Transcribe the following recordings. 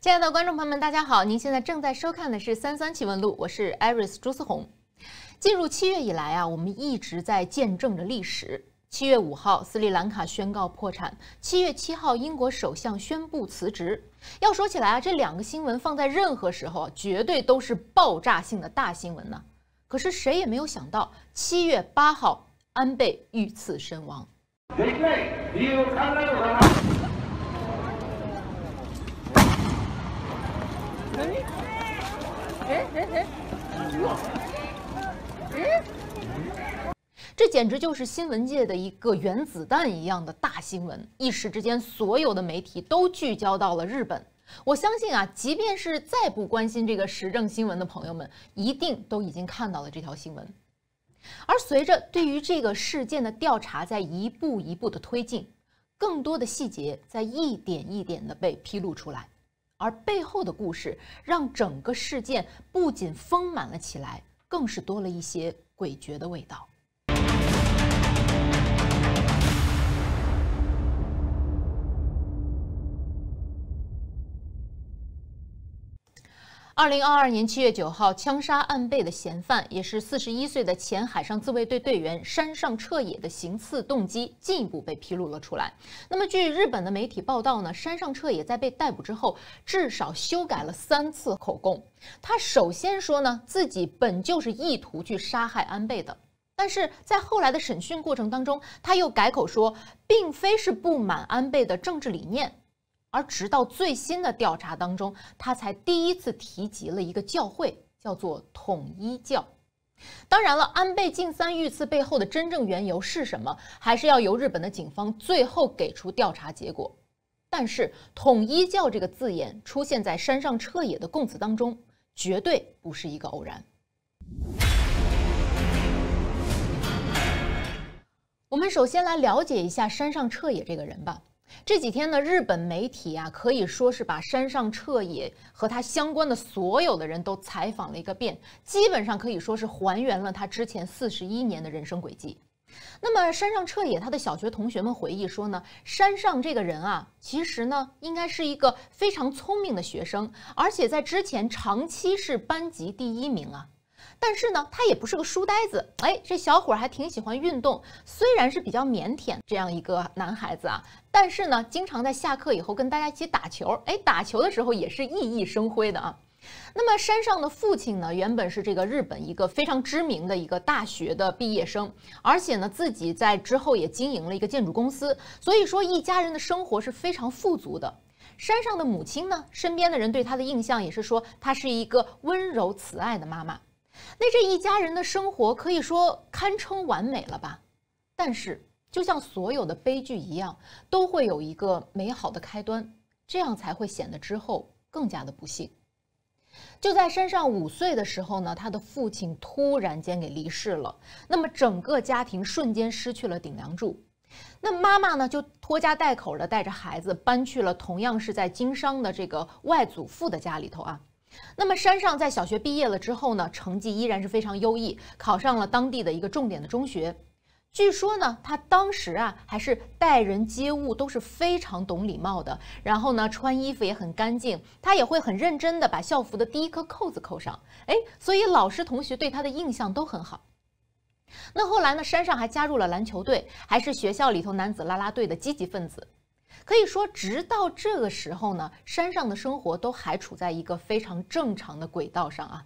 亲爱的观众朋友们，大家好！您现在正在收看的是《三三奇闻录》，我是艾瑞斯朱思红。进入七月以来啊，我们一直在见证着历史。七月五号，斯里兰卡宣告破产；七月七号，英国首相宣布辞职。要说起来啊，这两个新闻放在任何时候啊，绝对都是爆炸性的大新闻呢。可是谁也没有想到，七月八号，安倍遇刺身亡。这简直就是新闻界的一个原子弹一样的大新闻，一时之间所有的媒体都聚焦到了日本。我相信啊，即便是再不关心这个时政新闻的朋友们，一定都已经看到了这条新闻。而随着对于这个事件的调查在一步一步的推进，更多的细节在一点一点的被披露出来。而背后的故事，让整个事件不仅丰满了起来，更是多了一些诡谲的味道。二零二二年七月九号，枪杀安倍的嫌犯，也是四十一岁的前海上自卫队队员山上彻野的行刺动机进一步被披露了出来。那么，据日本的媒体报道呢，山上彻野在被逮捕之后，至少修改了三次口供。他首先说呢，自己本就是意图去杀害安倍的，但是在后来的审讯过程当中，他又改口说，并非是不满安倍的政治理念。而直到最新的调查当中，他才第一次提及了一个教会，叫做统一教。当然了，安倍晋三遇刺背后的真正缘由是什么，还是要由日本的警方最后给出调查结果。但是，统一教这个字眼出现在山上彻野的供词当中，绝对不是一个偶然。我们首先来了解一下山上彻野这个人吧。这几天呢，日本媒体啊可以说是把山上彻也和他相关的所有的人都采访了一个遍，基本上可以说是还原了他之前四十一年的人生轨迹。那么山上彻也他的小学同学们回忆说呢，山上这个人啊，其实呢应该是一个非常聪明的学生，而且在之前长期是班级第一名啊。但是呢，他也不是个书呆子，哎，这小伙还挺喜欢运动，虽然是比较腼腆这样一个男孩子啊，但是呢，经常在下课以后跟大家一起打球，哎，打球的时候也是熠熠生辉的啊。那么山上的父亲呢，原本是这个日本一个非常知名的一个大学的毕业生，而且呢，自己在之后也经营了一个建筑公司，所以说一家人的生活是非常富足的。山上的母亲呢，身边的人对她的印象也是说她是一个温柔慈爱的妈妈。那这一家人的生活可以说堪称完美了吧？但是，就像所有的悲剧一样，都会有一个美好的开端，这样才会显得之后更加的不幸。就在山上五岁的时候呢，他的父亲突然间给离世了，那么整个家庭瞬间失去了顶梁柱，那妈妈呢就拖家带口的带着孩子搬去了同样是在经商的这个外祖父的家里头啊。那么山上在小学毕业了之后呢，成绩依然是非常优异，考上了当地的一个重点的中学。据说呢，他当时啊还是待人接物都是非常懂礼貌的，然后呢穿衣服也很干净，他也会很认真的把校服的第一颗扣子扣上。哎，所以老师同学对他的印象都很好。那后来呢，山上还加入了篮球队，还是学校里头男子啦啦队的积极分子。可以说，直到这个时候呢，山上的生活都还处在一个非常正常的轨道上啊。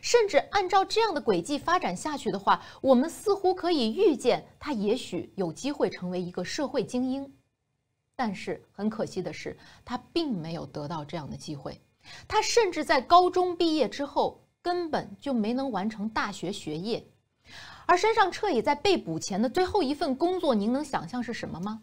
甚至按照这样的轨迹发展下去的话，我们似乎可以预见他也许有机会成为一个社会精英。但是很可惜的是，他并没有得到这样的机会。他甚至在高中毕业之后，根本就没能完成大学学业。而山上彻也在被捕前的最后一份工作，您能想象是什么吗？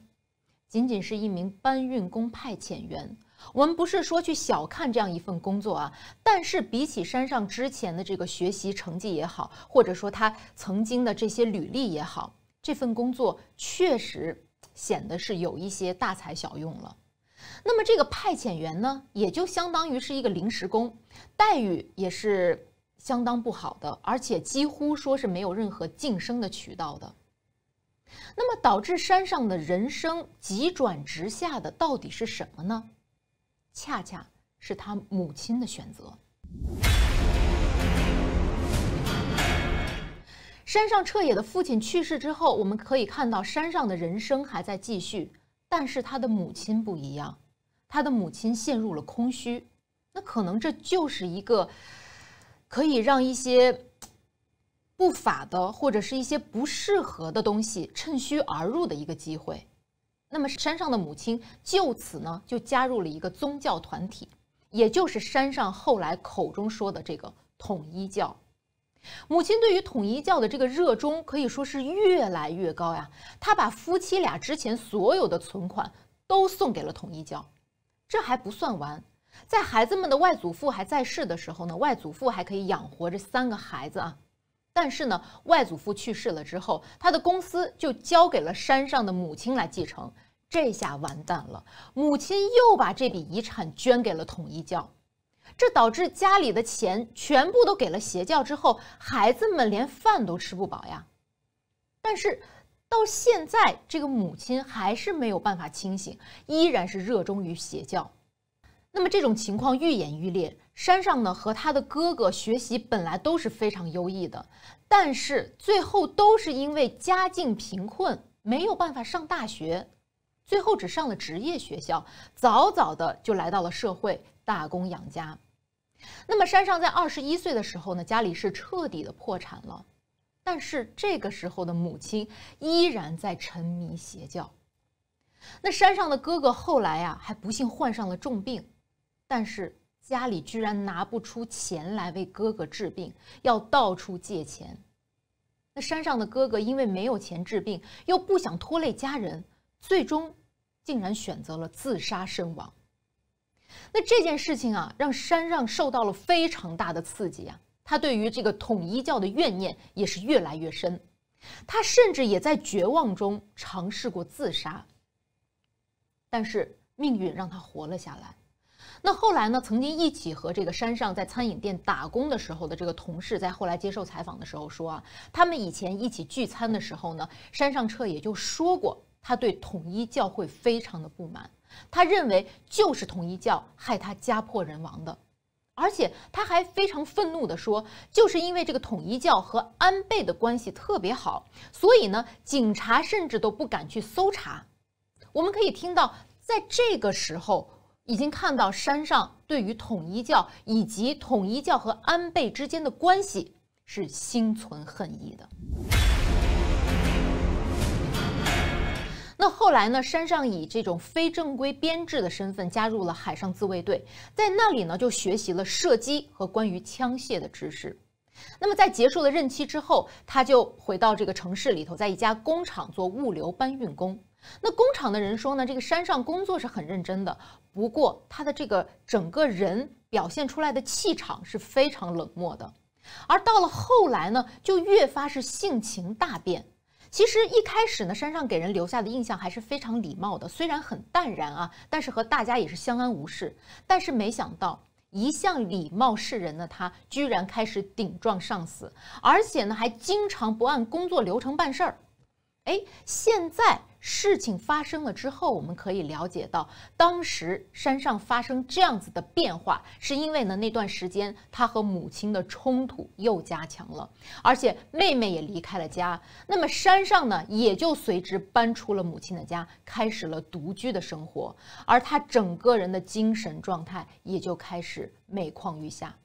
仅仅是一名搬运工派遣员，我们不是说去小看这样一份工作啊，但是比起山上之前的这个学习成绩也好，或者说他曾经的这些履历也好，这份工作确实显得是有一些大材小用了。那么这个派遣员呢，也就相当于是一个临时工，待遇也是相当不好的，而且几乎说是没有任何晋升的渠道的。那么导致山上的人生急转直下的到底是什么呢？恰恰是他母亲的选择。山上彻野的父亲去世之后，我们可以看到山上的人生还在继续，但是他的母亲不一样，他的母亲陷入了空虚。那可能这就是一个可以让一些。不法的或者是一些不适合的东西，趁虚而入的一个机会。那么山上的母亲就此呢就加入了一个宗教团体，也就是山上后来口中说的这个统一教。母亲对于统一教的这个热衷可以说是越来越高呀。她把夫妻俩之前所有的存款都送给了统一教，这还不算完。在孩子们的外祖父还在世的时候呢，外祖父还可以养活这三个孩子啊。但是呢，外祖父去世了之后，他的公司就交给了山上的母亲来继承。这下完蛋了，母亲又把这笔遗产捐给了统一教，这导致家里的钱全部都给了邪教之后，孩子们连饭都吃不饱呀。但是到现在，这个母亲还是没有办法清醒，依然是热衷于邪教。那么这种情况愈演愈烈。山上呢和他的哥哥学习本来都是非常优异的，但是最后都是因为家境贫困没有办法上大学，最后只上了职业学校，早早的就来到了社会打工养家。那么山上在二十一岁的时候呢，家里是彻底的破产了。但是这个时候的母亲依然在沉迷邪教。那山上的哥哥后来呀还不幸患上了重病。但是家里居然拿不出钱来为哥哥治病，要到处借钱。那山上的哥哥因为没有钱治病，又不想拖累家人，最终竟然选择了自杀身亡。那这件事情啊，让山上受到了非常大的刺激啊，他对于这个统一教的怨念也是越来越深。他甚至也在绝望中尝试过自杀，但是命运让他活了下来。那后来呢？曾经一起和这个山上在餐饮店打工的时候的这个同事，在后来接受采访的时候说啊，他们以前一起聚餐的时候呢，山上彻也就说过，他对统一教会非常的不满，他认为就是统一教害他家破人亡的，而且他还非常愤怒地说，就是因为这个统一教和安倍的关系特别好，所以呢，警察甚至都不敢去搜查。我们可以听到在这个时候。已经看到山上对于统一教以及统一教和安倍之间的关系是心存恨意的。那后来呢？山上以这种非正规编制的身份加入了海上自卫队，在那里呢就学习了射击和关于枪械的知识。那么在结束了任期之后，他就回到这个城市里头，在一家工厂做物流搬运工。那工厂的人说呢，这个山上工作是很认真的，不过他的这个整个人表现出来的气场是非常冷漠的，而到了后来呢，就越发是性情大变。其实一开始呢，山上给人留下的印象还是非常礼貌的，虽然很淡然啊，但是和大家也是相安无事。但是没想到，一向礼貌示人的他，居然开始顶撞上司，而且呢，还经常不按工作流程办事儿。哎，现在。事情发生了之后，我们可以了解到，当时山上发生这样子的变化，是因为呢那段时间他和母亲的冲突又加强了，而且妹妹也离开了家，那么山上呢也就随之搬出了母亲的家，开始了独居的生活，而他整个人的精神状态也就开始每况愈下。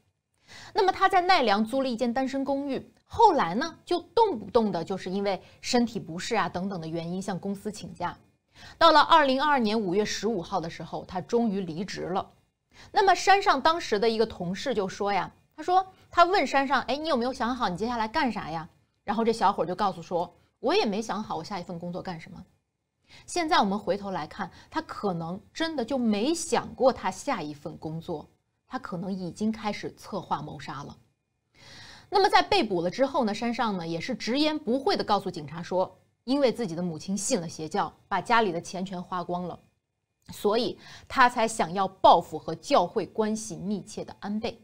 那么他在奈良租了一间单身公寓，后来呢就动不动的就是因为身体不适啊等等的原因向公司请假。到了二零二二年五月十五号的时候，他终于离职了。那么山上当时的一个同事就说呀，他说他问山上，哎，你有没有想好你接下来干啥呀？然后这小伙就告诉说，我也没想好我下一份工作干什么。现在我们回头来看，他可能真的就没想过他下一份工作。他可能已经开始策划谋杀了。那么在被捕了之后呢？山上呢也是直言不讳的告诉警察说，因为自己的母亲信了邪教，把家里的钱全花光了，所以他才想要报复和教会关系密切的安倍。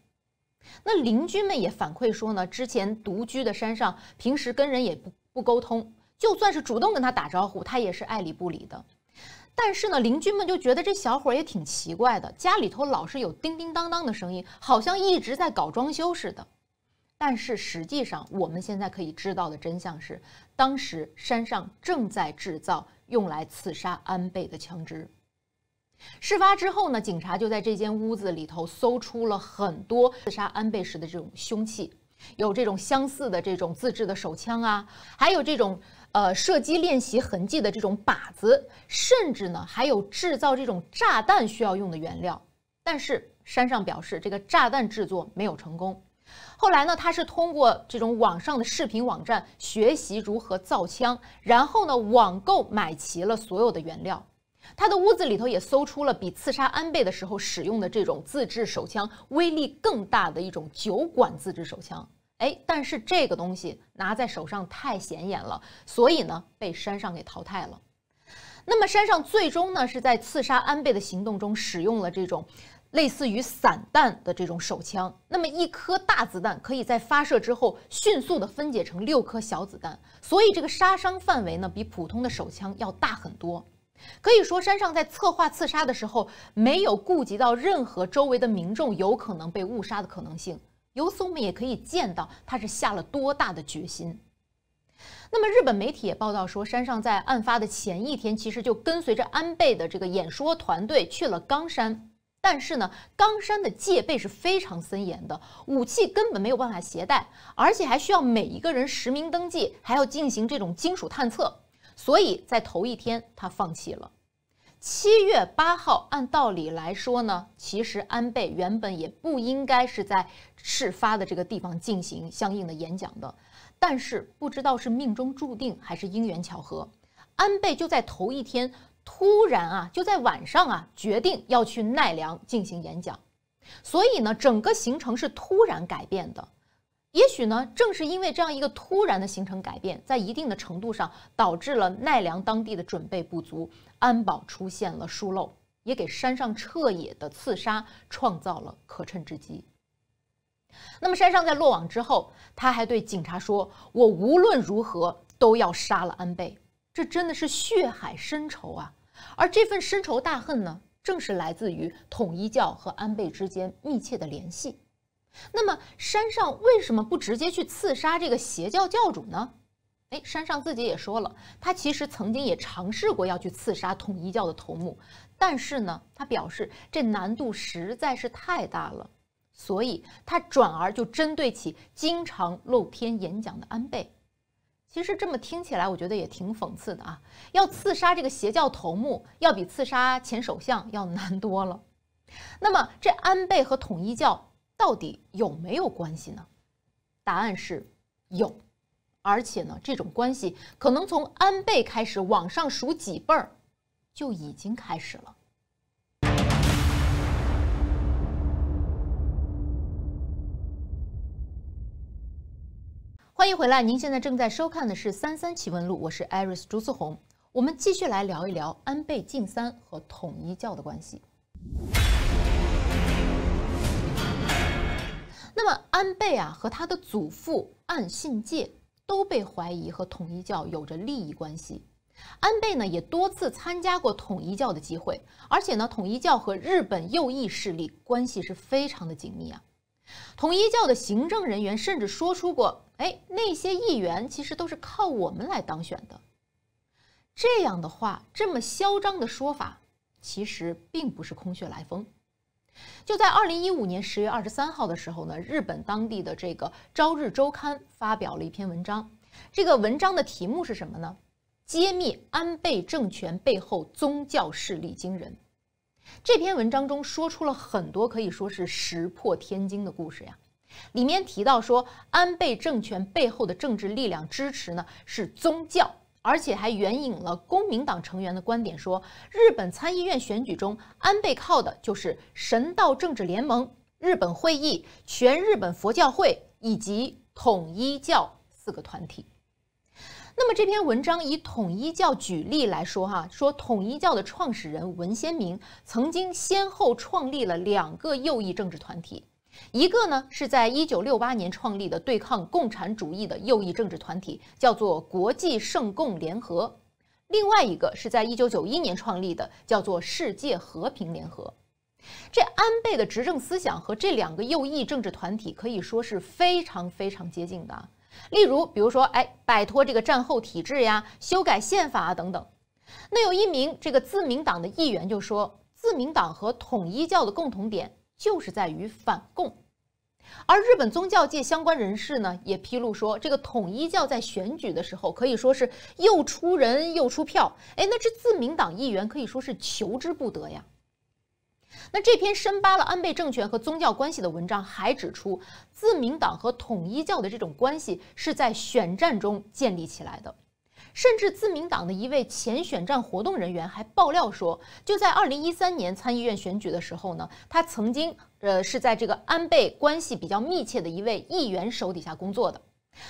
那邻居们也反馈说呢，之前独居的山上平时跟人也不不沟通，就算是主动跟他打招呼，他也是爱理不理的。但是呢，邻居们就觉得这小伙也挺奇怪的，家里头老是有叮叮当当的声音，好像一直在搞装修似的。但是实际上，我们现在可以知道的真相是，当时山上正在制造用来刺杀安倍的枪支。事发之后呢，警察就在这间屋子里头搜出了很多刺杀安倍时的这种凶器，有这种相似的这种自制的手枪啊，还有这种。呃，射击练习痕迹的这种靶子，甚至呢还有制造这种炸弹需要用的原料。但是山上表示这个炸弹制作没有成功。后来呢，他是通过这种网上的视频网站学习如何造枪，然后呢网购买齐了所有的原料。他的屋子里头也搜出了比刺杀安倍的时候使用的这种自制手枪威力更大的一种酒管自制手枪。哎，但是这个东西拿在手上太显眼了，所以呢被山上给淘汰了。那么山上最终呢是在刺杀安倍的行动中使用了这种类似于散弹的这种手枪。那么一颗大子弹可以在发射之后迅速的分解成六颗小子弹，所以这个杀伤范围呢比普通的手枪要大很多。可以说山上在策划刺杀的时候没有顾及到任何周围的民众有可能被误杀的可能性。由此我们也可以见到他是下了多大的决心。那么日本媒体也报道说，山上在案发的前一天，其实就跟随着安倍的这个演说团队去了冈山，但是呢，冈山的戒备是非常森严的，武器根本没有办法携带，而且还需要每一个人实名登记，还要进行这种金属探测，所以在头一天他放弃了。七月八号，按道理来说呢，其实安倍原本也不应该是在事发的这个地方进行相应的演讲的，但是不知道是命中注定还是因缘巧合，安倍就在头一天突然啊，就在晚上啊决定要去奈良进行演讲，所以呢，整个行程是突然改变的。也许呢，正是因为这样一个突然的形成改变，在一定的程度上导致了奈良当地的准备不足，安保出现了疏漏，也给山上彻野的刺杀创造了可乘之机。那么山上在落网之后，他还对警察说：“我无论如何都要杀了安倍。”这真的是血海深仇啊！而这份深仇大恨呢，正是来自于统一教和安倍之间密切的联系。那么山上为什么不直接去刺杀这个邪教教主呢？哎，山上自己也说了，他其实曾经也尝试过要去刺杀统一教的头目，但是呢，他表示这难度实在是太大了，所以他转而就针对起经常露天演讲的安倍。其实这么听起来，我觉得也挺讽刺的啊！要刺杀这个邪教头目，要比刺杀前首相要难多了。那么这安倍和统一教。到底有没有关系呢？答案是有，而且呢，这种关系可能从安倍开始往上数几辈儿就已经开始了。欢迎回来，您现在正在收看的是《三三奇闻录》，我是 Iris 朱思红，我们继续来聊一聊安倍晋三和统一教的关系。安倍啊和他的祖父岸信介都被怀疑和统一教有着利益关系。安倍呢也多次参加过统一教的集会，而且呢统一教和日本右翼势力关系是非常的紧密啊。统一教的行政人员甚至说出过：“哎，那些议员其实都是靠我们来当选的。”这样的话，这么嚣张的说法其实并不是空穴来风。就在二零一五年十月二十三号的时候呢，日本当地的这个《朝日周刊》发表了一篇文章，这个文章的题目是什么呢？揭秘安倍政权背后宗教势力惊人。这篇文章中说出了很多可以说是石破天惊的故事呀。里面提到说，安倍政权背后的政治力量支持呢是宗教。而且还援引了公民党成员的观点，说日本参议院选举中，安倍靠的就是神道政治联盟、日本会议、全日本佛教会以及统一教四个团体。那么这篇文章以统一教举例来说，哈，说统一教的创始人文先明曾经先后创立了两个右翼政治团体。一个呢是在一九六八年创立的对抗共产主义的右翼政治团体，叫做国际圣共联合；另外一个是在一九九一年创立的，叫做世界和平联合。这安倍的执政思想和这两个右翼政治团体可以说是非常非常接近的。例如，比如说，哎，摆脱这个战后体制呀，修改宪法啊等等。那有一名这个自民党的议员就说，自民党和统一教的共同点。就是在于反共，而日本宗教界相关人士呢也披露说，这个统一教在选举的时候可以说是又出人又出票，哎，那这自民党议员可以说是求之不得呀。那这篇深扒了安倍政权和宗教关系的文章还指出，自民党和统一教的这种关系是在选战中建立起来的。甚至自民党的一位前选战活动人员还爆料说，就在二零一三年参议院选举的时候呢，他曾经呃是在这个安倍关系比较密切的一位议员手底下工作的。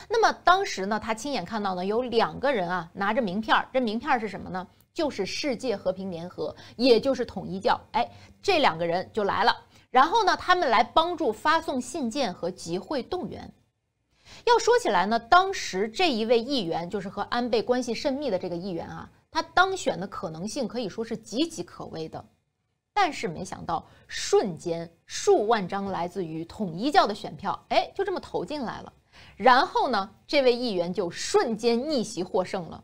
那么当时呢，他亲眼看到呢有两个人啊拿着名片，这名片是什么呢？就是世界和平联合，也就是统一教。哎，这两个人就来了，然后呢，他们来帮助发送信件和集会动员。要说起来呢，当时这一位议员就是和安倍关系甚密的这个议员啊，他当选的可能性可以说是岌岌可危的。但是没想到，瞬间数万张来自于统一教的选票，哎，就这么投进来了。然后呢，这位议员就瞬间逆袭获胜了。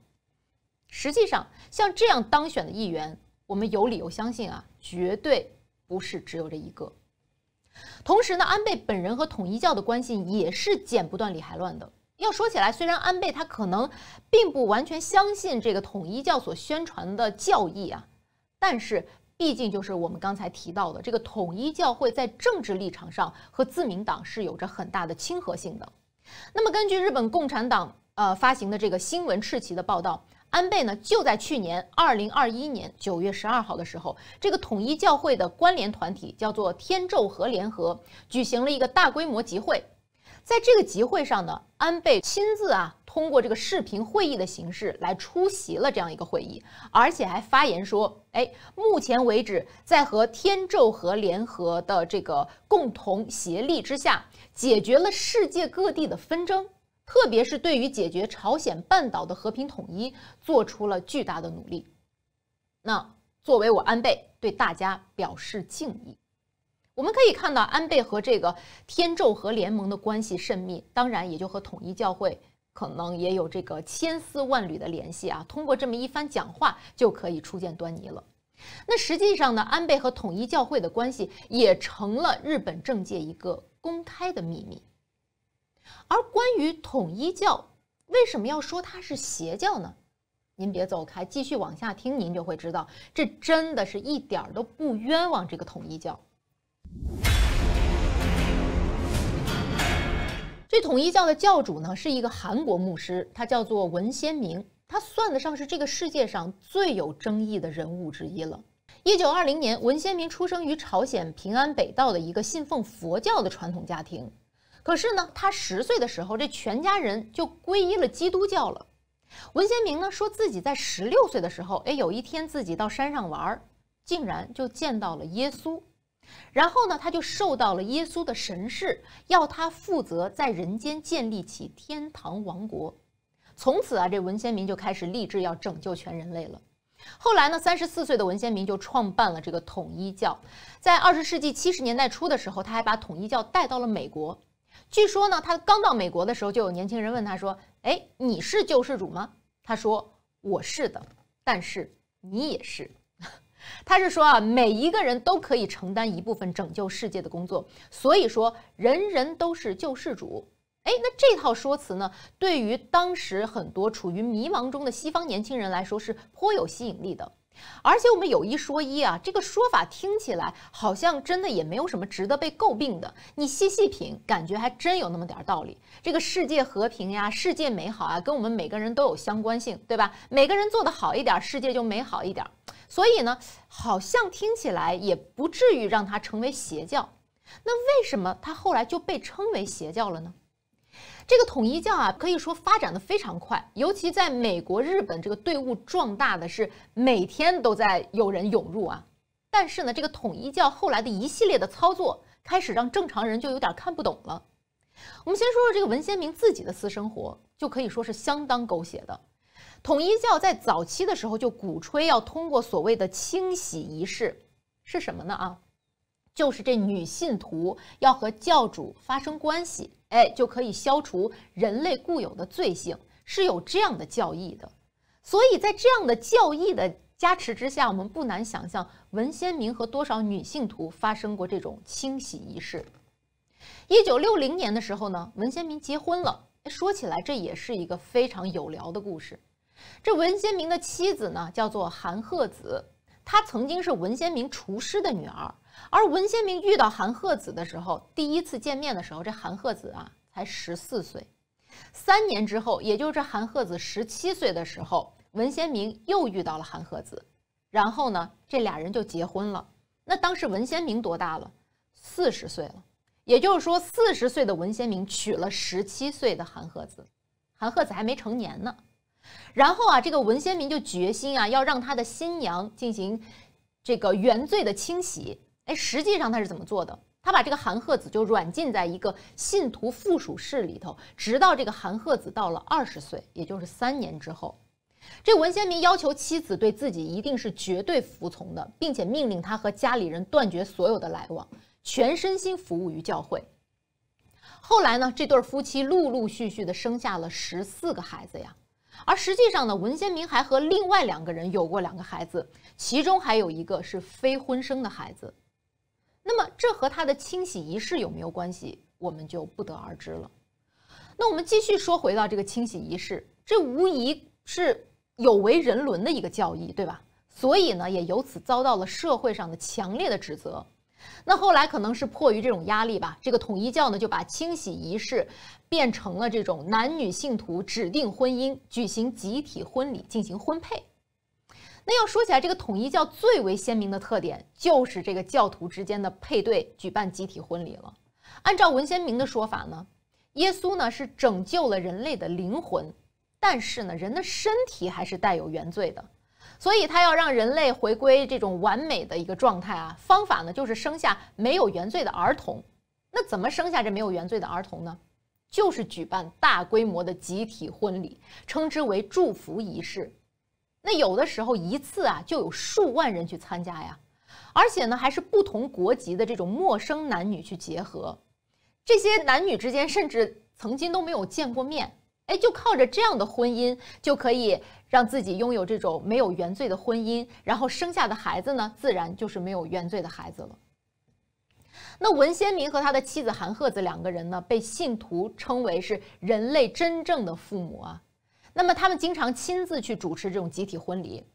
实际上，像这样当选的议员，我们有理由相信啊，绝对不是只有这一个。同时呢，安倍本人和统一教的关系也是剪不断理还乱的。要说起来，虽然安倍他可能并不完全相信这个统一教所宣传的教义啊，但是毕竟就是我们刚才提到的，这个统一教会在政治立场上和自民党是有着很大的亲和性的。那么，根据日本共产党呃发行的这个新闻赤旗的报道。安倍呢，就在去年二零二一年九月十二号的时候，这个统一教会的关联团体叫做天宙和联合，举行了一个大规模集会。在这个集会上呢，安倍亲自啊，通过这个视频会议的形式来出席了这样一个会议，而且还发言说：“哎，目前为止，在和天宙和联合的这个共同协力之下，解决了世界各地的纷争。”特别是对于解决朝鲜半岛的和平统一做出了巨大的努力，那作为我安倍对大家表示敬意。我们可以看到安倍和这个天宙和联盟的关系甚密，当然也就和统一教会可能也有这个千丝万缕的联系啊。通过这么一番讲话就可以初见端倪了。那实际上呢，安倍和统一教会的关系也成了日本政界一个公开的秘密。而关于统一教，为什么要说它是邪教呢？您别走开，继续往下听，您就会知道，这真的是一点儿都不冤枉这个统一教。这统一教的教主呢，是一个韩国牧师，他叫做文先明，他算得上是这个世界上最有争议的人物之一了。一九二零年，文先明出生于朝鲜平安北道的一个信奉佛教的传统家庭。可是呢，他十岁的时候，这全家人就皈依了基督教了。文先明呢，说自己在十六岁的时候，哎，有一天自己到山上玩，竟然就见到了耶稣，然后呢，他就受到了耶稣的神示，要他负责在人间建立起天堂王国。从此啊，这文先明就开始立志要拯救全人类了。后来呢，三十四岁的文先明就创办了这个统一教，在二十世纪七十年代初的时候，他还把统一教带到了美国。据说呢，他刚到美国的时候，就有年轻人问他说：“哎，你是救世主吗？”他说：“我是的，但是你也是。”他是说啊，每一个人都可以承担一部分拯救世界的工作，所以说人人都是救世主。哎，那这套说辞呢，对于当时很多处于迷茫中的西方年轻人来说是颇有吸引力的。而且我们有一说一啊，这个说法听起来好像真的也没有什么值得被诟病的。你细细品，感觉还真有那么点儿道理。这个世界和平呀，世界美好啊，跟我们每个人都有相关性，对吧？每个人做得好一点，世界就美好一点。所以呢，好像听起来也不至于让它成为邪教。那为什么它后来就被称为邪教了呢？这个统一教啊，可以说发展的非常快，尤其在美国、日本，这个队伍壮大的是每天都在有人涌入啊。但是呢，这个统一教后来的一系列的操作，开始让正常人就有点看不懂了。我们先说说这个文先明自己的私生活，就可以说是相当狗血的。统一教在早期的时候就鼓吹要通过所谓的清洗仪式，是什么呢啊？就是这女信徒要和教主发生关系。哎，就可以消除人类固有的罪性，是有这样的教义的。所以在这样的教义的加持之下，我们不难想象文先明和多少女性徒发生过这种清洗仪式。一九六零年的时候呢，文先明结婚了。说起来，这也是一个非常有聊的故事。这文先明的妻子呢，叫做韩鹤子，她曾经是文先明厨师的女儿。而文先明遇到韩鹤子的时候，第一次见面的时候，这韩鹤子啊才十四岁。三年之后，也就是这韩鹤子十七岁的时候，文先明又遇到了韩鹤子，然后呢，这俩人就结婚了。那当时文先明多大了？四十岁了。也就是说，四十岁的文先明娶了十七岁的韩鹤子，韩鹤子还没成年呢。然后啊，这个文先明就决心啊，要让他的新娘进行这个原罪的清洗。哎，实际上他是怎么做的？他把这个韩鹤子就软禁在一个信徒附属室里头，直到这个韩鹤子到了二十岁，也就是三年之后，这文先明要求妻子对自己一定是绝对服从的，并且命令他和家里人断绝所有的来往，全身心服务于教会。后来呢，这对夫妻陆陆续续的生下了十四个孩子呀，而实际上呢，文先明还和另外两个人有过两个孩子，其中还有一个是非婚生的孩子。那么这和他的清洗仪式有没有关系，我们就不得而知了。那我们继续说回到这个清洗仪式，这无疑是有违人伦的一个教义，对吧？所以呢，也由此遭到了社会上的强烈的指责。那后来可能是迫于这种压力吧，这个统一教呢就把清洗仪式变成了这种男女信徒指定婚姻、举行集体婚礼进行婚配。那要说起来，这个统一教最为鲜明的特点，就是这个教徒之间的配对举办集体婚礼了。按照文鲜明的说法呢，耶稣呢是拯救了人类的灵魂，但是呢人的身体还是带有原罪的，所以他要让人类回归这种完美的一个状态啊。方法呢就是生下没有原罪的儿童。那怎么生下这没有原罪的儿童呢？就是举办大规模的集体婚礼，称之为祝福仪式。那有的时候一次啊就有数万人去参加呀，而且呢还是不同国籍的这种陌生男女去结合，这些男女之间甚至曾经都没有见过面，哎，就靠着这样的婚姻就可以让自己拥有这种没有原罪的婚姻，然后生下的孩子呢自然就是没有原罪的孩子了。那文先明和他的妻子韩鹤子两个人呢，被信徒称为是人类真正的父母啊。那么他们经常亲自去主持这种集体婚礼，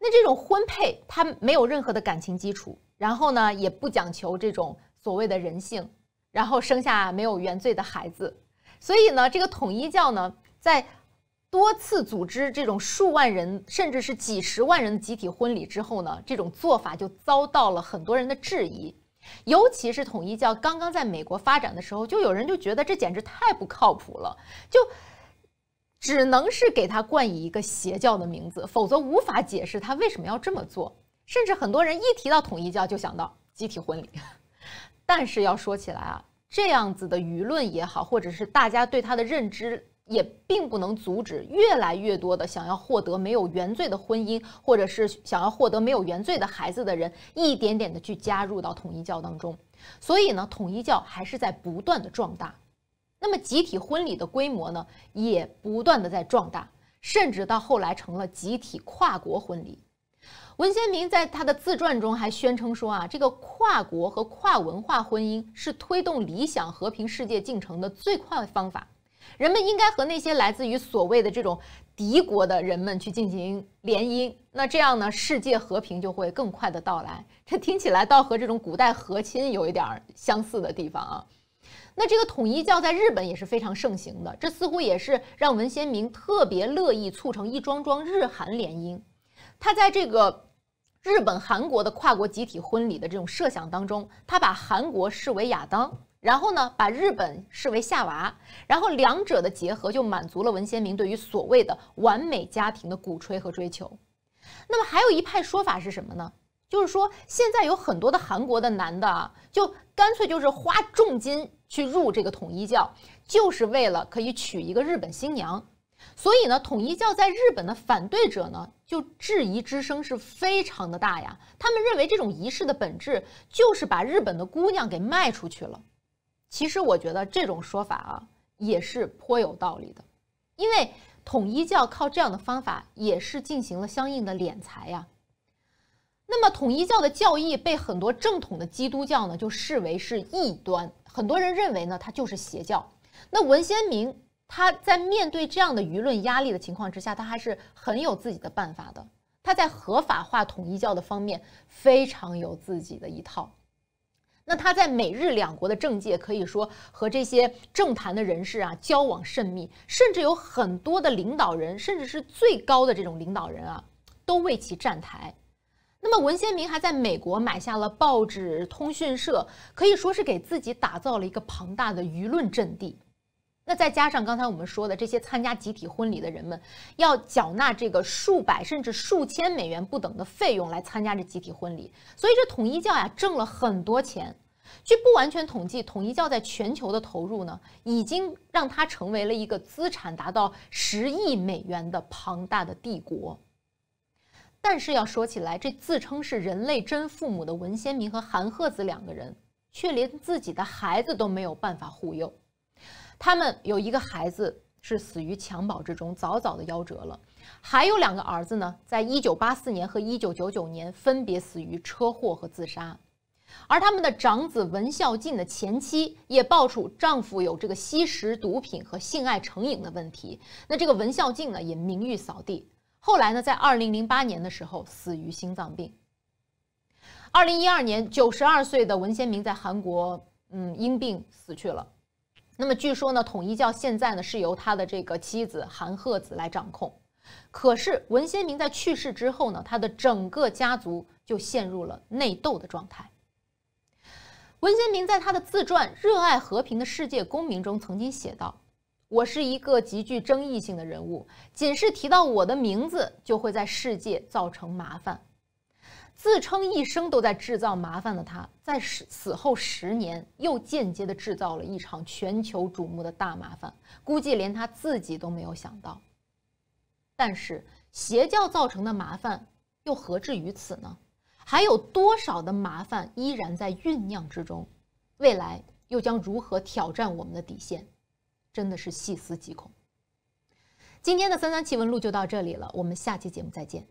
那这种婚配他没有任何的感情基础，然后呢也不讲求这种所谓的人性，然后生下没有原罪的孩子，所以呢这个统一教呢在多次组织这种数万人甚至是几十万人的集体婚礼之后呢，这种做法就遭到了很多人的质疑，尤其是统一教刚刚在美国发展的时候，就有人就觉得这简直太不靠谱了，就。只能是给他冠以一个邪教的名字，否则无法解释他为什么要这么做。甚至很多人一提到统一教就想到集体婚礼。但是要说起来啊，这样子的舆论也好，或者是大家对他的认知也并不能阻止越来越多的想要获得没有原罪的婚姻，或者是想要获得没有原罪的孩子的人一点点的去加入到统一教当中。所以呢，统一教还是在不断的壮大。那么，集体婚礼的规模呢，也不断的在壮大，甚至到后来成了集体跨国婚礼。文先明在他的自传中还宣称说啊，这个跨国和跨文化婚姻是推动理想和平世界进程的最快方法，人们应该和那些来自于所谓的这种敌国的人们去进行联姻，那这样呢，世界和平就会更快的到来。这听起来倒和这种古代和亲有一点相似的地方啊。那这个统一教在日本也是非常盛行的，这似乎也是让文先明特别乐意促成一桩桩日韩联姻。他在这个日本韩国的跨国集体婚礼的这种设想当中，他把韩国视为亚当，然后呢，把日本视为夏娃，然后两者的结合就满足了文先明对于所谓的完美家庭的鼓吹和追求。那么还有一派说法是什么呢？就是说现在有很多的韩国的男的啊，就干脆就是花重金。去入这个统一教，就是为了可以娶一个日本新娘，所以呢，统一教在日本的反对者呢，就质疑之声是非常的大呀。他们认为这种仪式的本质就是把日本的姑娘给卖出去了。其实我觉得这种说法啊，也是颇有道理的，因为统一教靠这样的方法也是进行了相应的敛财呀。那么，统一教的教义被很多正统的基督教呢就视为是异端，很多人认为呢它就是邪教。那文先明他在面对这样的舆论压力的情况之下，他还是很有自己的办法的。他在合法化统一教的方面非常有自己的一套。那他在美日两国的政界可以说和这些政坛的人士啊交往甚密，甚至有很多的领导人，甚至是最高的这种领导人啊都为其站台。那么，文先明还在美国买下了报纸通讯社，可以说是给自己打造了一个庞大的舆论阵地。那再加上刚才我们说的这些参加集体婚礼的人们，要缴纳这个数百甚至数千美元不等的费用来参加这集体婚礼，所以这统一教呀挣了很多钱。据不完全统计，统一教在全球的投入呢，已经让它成为了一个资产达到十亿美元的庞大的帝国。但是要说起来，这自称是人类真父母的文先明和韩鹤子两个人，却连自己的孩子都没有办法护佑。他们有一个孩子是死于襁褓之中，早早的夭折了；还有两个儿子呢，在1984年和1999年分别死于车祸和自杀。而他们的长子文孝进的前妻也爆出丈夫有这个吸食毒品和性爱成瘾的问题，那这个文孝进呢也名誉扫地。后来呢，在二零零八年的时候，死于心脏病。二零一二年，九十二岁的文先明在韩国，嗯，因病死去了。那么，据说呢，统一教现在呢是由他的这个妻子韩赫子来掌控。可是，文先明在去世之后呢，他的整个家族就陷入了内斗的状态。文先明在他的自传《热爱和平的世界公民》中曾经写道。我是一个极具争议性的人物，仅是提到我的名字就会在世界造成麻烦。自称一生都在制造麻烦的他，在死死后十年，又间接的制造了一场全球瞩目的大麻烦，估计连他自己都没有想到。但是邪教造成的麻烦又何至于此呢？还有多少的麻烦依然在酝酿之中？未来又将如何挑战我们的底线？真的是细思极恐。今天的三三气温录就到这里了，我们下期节目再见。